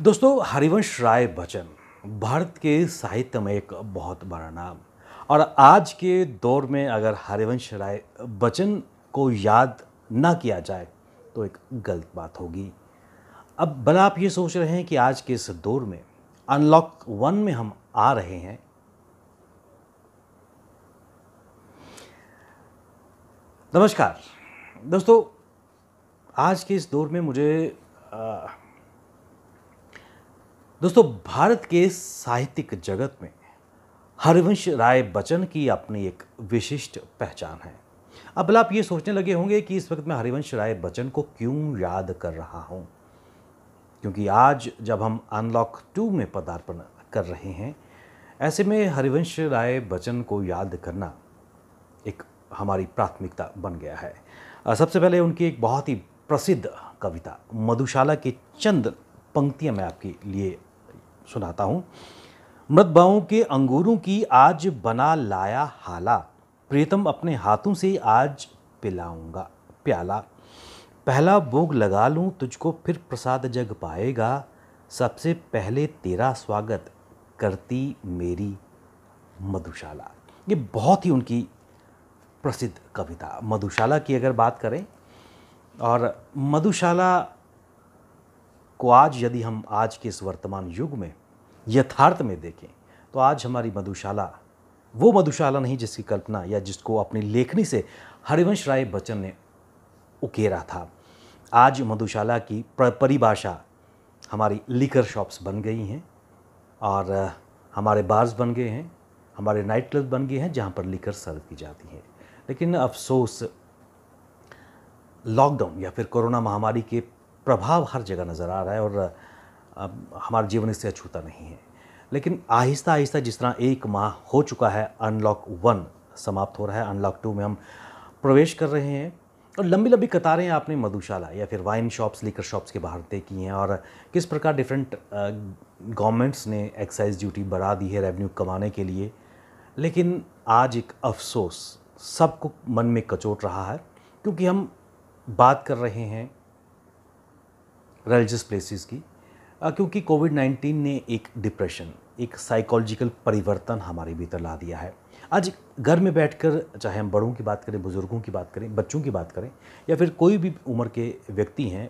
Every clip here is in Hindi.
दोस्तों हरिवंश राय बच्चन भारत के साहित्य में एक बहुत बड़ा नाम और आज के दौर में अगर हरिवंश राय बच्चन को याद ना किया जाए तो एक गलत बात होगी अब भला आप ये सोच रहे हैं कि आज के इस दौर में अनलॉक वन में हम आ रहे हैं नमस्कार दोस्तों आज के इस दौर में मुझे आ, दोस्तों भारत के साहित्यिक जगत में हरिवंश राय बच्चन की अपनी एक विशिष्ट पहचान है अब आप ये सोचने लगे होंगे कि इस वक्त मैं हरिवंश राय बच्चन को क्यों याद कर रहा हूँ क्योंकि आज जब हम अनलॉक टू में पदार्पण कर रहे हैं ऐसे में हरिवंश राय बच्चन को याद करना एक हमारी प्राथमिकता बन गया है सबसे पहले उनकी एक बहुत ही प्रसिद्ध कविता मधुशाला के चंद पंक्तियाँ मैं आपके लिए सुनाता हूँ मृतबाहों के अंगूरों की आज बना लाया हाला प्रीतम अपने हाथों से आज पिलाऊंगा प्याला पहला भोग लगा लूँ तुझको फिर प्रसाद जग पाएगा सबसे पहले तेरा स्वागत करती मेरी मधुशाला ये बहुत ही उनकी प्रसिद्ध कविता मधुशाला की अगर बात करें और मधुशाला को आज यदि हम आज के इस वर्तमान युग में यथार्थ में देखें तो आज हमारी मधुशाला वो मधुशाला नहीं जिसकी कल्पना या जिसको अपनी लेखनी से हरिवंश राय बच्चन ने उकेरा था आज मधुशाला की परिभाषा हमारी लिकर शॉप्स बन गई हैं और हमारे बार्स बन गए हैं हमारे नाइट क्लब बन गए हैं जहाँ पर लिकर सर्व की जाती है लेकिन अफसोस लॉकडाउन या फिर कोरोना महामारी के प्रभाव हर जगह नज़र आ रहा है और हमारे जीवन इससे अछूता नहीं है लेकिन आहिस्ता आहिस्ता जिस तरह एक माह हो चुका है अनलॉक वन समाप्त हो रहा है अनलॉक टू में हम प्रवेश कर रहे हैं और लंबी लंबी कतारें आपने मधुशाला या फिर वाइन शॉप्स लीकर शॉप्स के बाहर तय की हैं और किस प्रकार डिफरेंट गवर्नमेंट्स ने एक्साइज ड्यूटी बढ़ा दी है रेवेन्यू कमाने के लिए लेकिन आज एक अफसोस सबको मन में कचोट रहा है क्योंकि हम बात कर रहे हैं रिलीजियस प्लेसेस की क्योंकि कोविड 19 ने एक डिप्रेशन एक साइकोलॉजिकल परिवर्तन हमारे भीतर ला दिया है आज घर में बैठकर चाहे हम बड़ों की बात करें बुज़ुर्गों की बात करें बच्चों की बात करें या फिर कोई भी उम्र के व्यक्ति हैं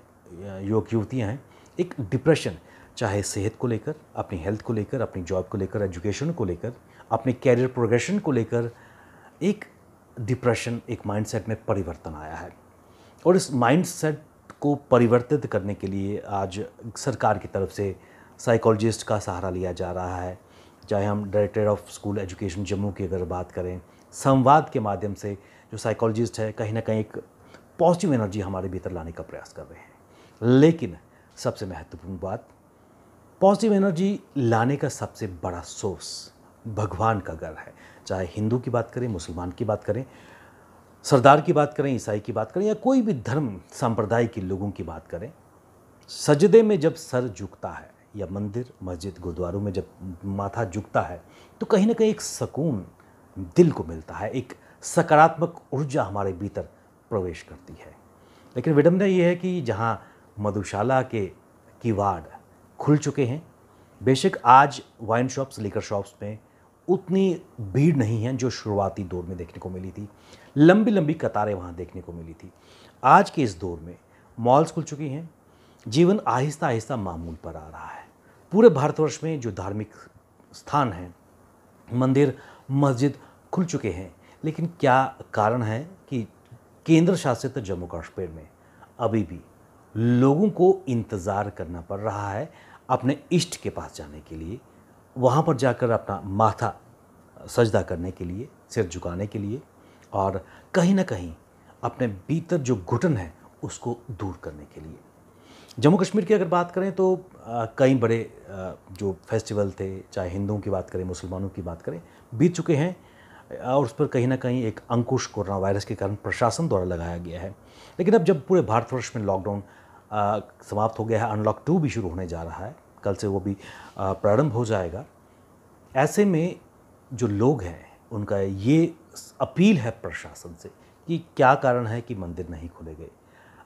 युवक युवतियाँ हैं एक डिप्रेशन चाहे सेहत को लेकर अपनी हेल्थ को लेकर अपनी जॉब को लेकर एजुकेशन को लेकर अपने कैरियर प्रोग्रेशन को लेकर एक डिप्रेशन एक माइंडसेट में परिवर्तन आया है और इस माइंडसेट को परिवर्तित करने के लिए आज सरकार की तरफ से साइकोलॉजिस्ट का सहारा लिया जा रहा है चाहे हम director of school education Jammu की अगर बात करें संवाद के माध्यम से जो साइकोलॉजिस्ट है कहीं ना कहीं एक पॉजिटिव एनर्जी हमारे भीतर लाने का प्रयास कर रहे हैं लेकिन सबसे महत्वपूर्ण बात पॉजिटिव एनर्जी लाने का सबसे बड़ा सोर्स भगवान का घर है चाहे हिंदू की बात करें मुसलमान की बात करें सरदार की बात करें ईसाई की बात करें या कोई भी धर्म संप्रदाय के लोगों की बात करें सजदे में जब सर झुकता है या मंदिर मस्जिद गुरुद्वारों में जब माथा झुकता है तो कहीं ना कहीं एक सुकून दिल को मिलता है एक सकारात्मक ऊर्जा हमारे भीतर प्रवेश करती है लेकिन विडम्बना ये है कि जहाँ मधुशाला के किवाड़ खुल चुके हैं बेशक आज वाइन शॉप्स लेकर शॉप्स में उतनी भीड़ नहीं है जो शुरुआती दौर में देखने को मिली थी लंबी लंबी कतारें वहाँ देखने को मिली थी आज के इस दौर में मॉल्स खुल चुकी हैं जीवन आहिस्ता आहिस्ता मामूल पर आ रहा है पूरे भारतवर्ष में जो धार्मिक स्थान हैं मंदिर मस्जिद खुल चुके हैं लेकिन क्या कारण है कि केंद्र शासित जम्मू कश्मीर में अभी भी लोगों को इंतज़ार करना पड़ रहा है अपने इष्ट के पास जाने के लिए वहाँ पर जाकर अपना माथा सजदा करने के लिए सिर झुकाने के लिए और कहीं ना कहीं अपने भीतर जो घुटन है उसको दूर करने के लिए जम्मू कश्मीर की अगर बात करें तो कई बड़े जो फेस्टिवल थे चाहे हिंदुओं की बात करें मुसलमानों की बात करें बीत चुके हैं और उस पर कहीं ना कहीं एक अंकुश कोरोना वायरस के कारण प्रशासन द्वारा लगाया गया है लेकिन अब जब पूरे भारतवर्ष में लॉकडाउन समाप्त हो गया है अनलॉक टू भी शुरू होने जा रहा है कल से वो भी प्रारंभ हो जाएगा ऐसे में जो लोग हैं उनका ये अपील है प्रशासन से कि क्या कारण है कि मंदिर नहीं खोले गए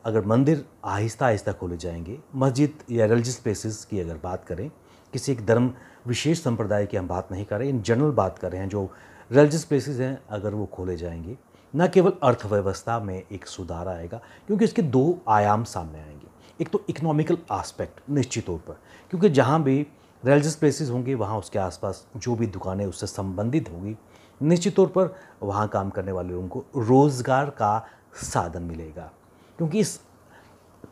अगर मंदिर आहिस्ता आहिस्ता खोले जाएंगे मस्जिद या रिलीजियस प्लेसेस की अगर बात करें किसी एक धर्म विशेष संप्रदाय की हम बात नहीं कर रहे इन जनरल बात कर रहे हैं जो रिलीजियस प्लेसेस हैं अगर वो खोले जाएंगे न केवल अर्थव्यवस्था में एक सुधार आएगा क्योंकि इसके दो आयाम सामने आएंगे एक तो इकोनॉमिकल आस्पेक्ट निश्चित तौर पर क्योंकि जहाँ भी रिलीजियस प्लेसेस होंगे वहाँ उसके आसपास जो भी दुकानें उससे संबंधित होंगी निश्चित तौर पर वहाँ काम करने वाले लोगों को रोज़गार का साधन मिलेगा क्योंकि इस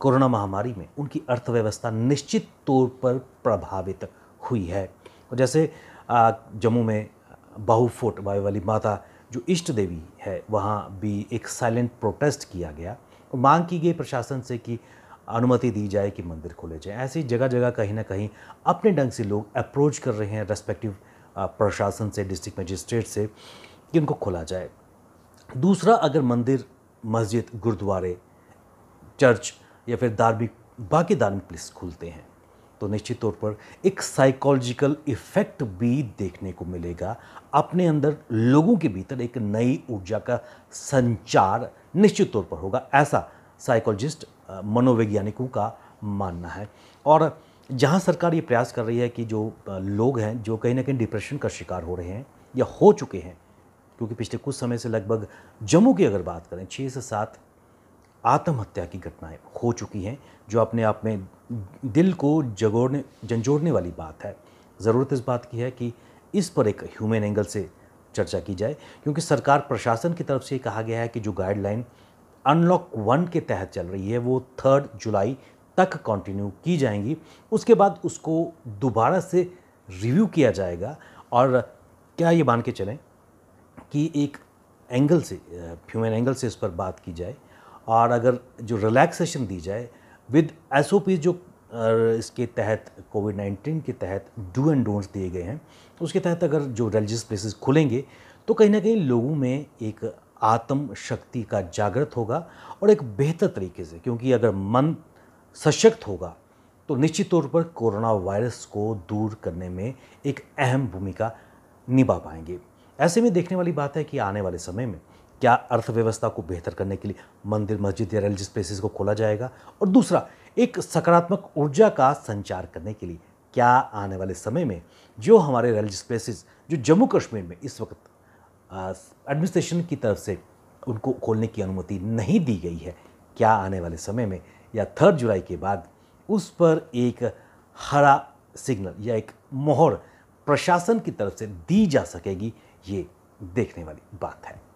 कोरोना महामारी में उनकी अर्थव्यवस्था निश्चित तौर पर प्रभावित हुई है और जैसे जम्मू में बाहू फोर्ट वाली माता जो इष्ट देवी है वहाँ भी एक साइलेंट प्रोटेस्ट किया गया और मांग की गई प्रशासन से कि अनुमति दी जाए कि मंदिर खोले जाए ऐसी जगह जगह कहीं ना कहीं अपने ढंग से लोग अप्रोच कर रहे हैं रेस्पेक्टिव प्रशासन से डिस्ट्रिक्ट मजिस्ट्रेट से कि उनको खोला जाए दूसरा अगर मंदिर मस्जिद गुरुद्वारे चर्च या फिर धार्मिक बाकी धार्मिक प्लेस खुलते हैं तो निश्चित तौर पर एक साइकोलॉजिकल इफ़ेक्ट भी देखने को मिलेगा अपने अंदर लोगों के भीतर एक नई ऊर्जा का संचार निश्चित तौर पर होगा ऐसा साइकोलॉजिस्ट मनोवैज्ञानिकों का मानना है और जहां सरकार ये प्रयास कर रही है कि जो लोग हैं जो कहीं ना कहीं डिप्रेशन का शिकार हो रहे हैं या हो चुके हैं क्योंकि पिछले कुछ समय से लगभग जम्मू की अगर बात करें छः से सात आत्महत्या की घटनाएं हो चुकी हैं जो अपने आप में दिल को जगोड़ने झंझोड़ने वाली बात है ज़रूरत इस बात की है कि इस पर एक ह्यूमन एंगल से चर्चा की जाए क्योंकि सरकार प्रशासन की तरफ से कहा गया है कि जो गाइडलाइन अनलॉक वन के तहत चल रही है वो थर्ड जुलाई तक कंटिन्यू की जाएंगी उसके बाद उसको दोबारा से रिव्यू किया जाएगा और क्या ये मान के चलें कि एक एंगल से ह्यूमन एंगल से इस पर बात की जाए और अगर जो रिलैक्सेशन दी जाए विद एस जो इसके तहत कोविड नाइन्टीन के तहत डू एंड डोंट्स दिए गए हैं उसके तहत अगर जो रिलीजियस प्लेसेस खुलेंगे तो कहीं ना कहीं लोगों में एक आत्म शक्ति का जागृत होगा और एक बेहतर तरीके से क्योंकि अगर मन सशक्त होगा तो निश्चित तौर पर कोरोना वायरस को दूर करने में एक अहम भूमिका निभा पाएंगे ऐसे में देखने वाली बात है कि आने वाले समय में क्या अर्थव्यवस्था को बेहतर करने के लिए मंदिर मस्जिद या रिलीजियस प्लेसेस को खोला जाएगा और दूसरा एक सकारात्मक ऊर्जा का संचार करने के लिए क्या आने वाले समय में जो हमारे रिलीजियस प्लेसेस जो जम्मू कश्मीर में इस वक्त एडमिनिस्ट्रेशन की तरफ से उनको खोलने की अनुमति नहीं दी गई है क्या आने वाले समय में या थर्ड जुलाई के बाद उस पर एक हरा सिग्नल या एक मोहर प्रशासन की तरफ से दी जा सकेगी ये देखने वाली बात है